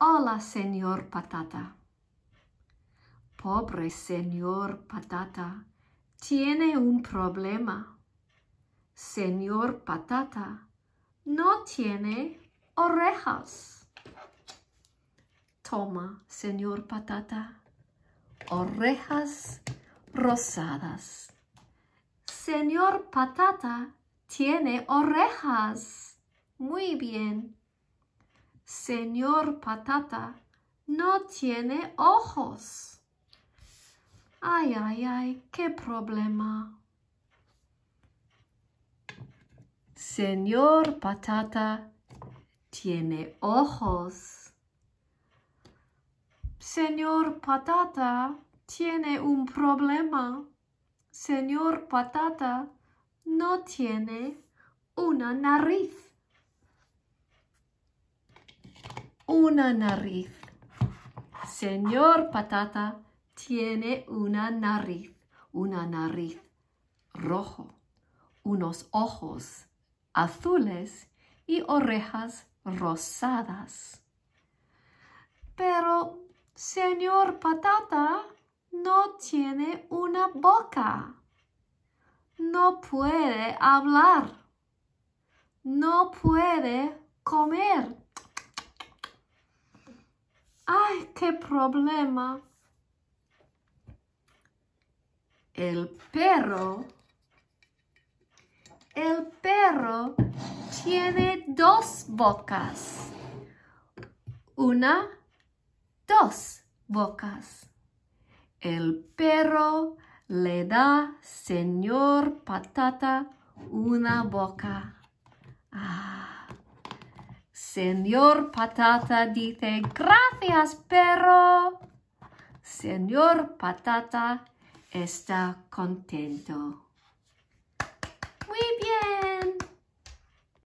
Hola, señor patata. Pobre señor patata, tiene un problema. Señor patata, no tiene orejas. Toma, señor patata, orejas rosadas. Señor patata, tiene orejas. Muy bien. Señor patata no tiene ojos. Ay, ay, ay, qué problema. Señor patata tiene ojos. Señor patata tiene un problema. Señor patata no tiene una nariz. una nariz. Señor patata tiene una nariz, una nariz rojo, unos ojos azules y orejas rosadas. Pero señor patata no tiene una boca. No puede hablar. No puede comer. ¡Ay, qué problema! El perro, el perro tiene dos bocas. Una, dos bocas. El perro le da, señor patata, una boca. Ah. Señor patata dice gracias, pero Señor patata está contento.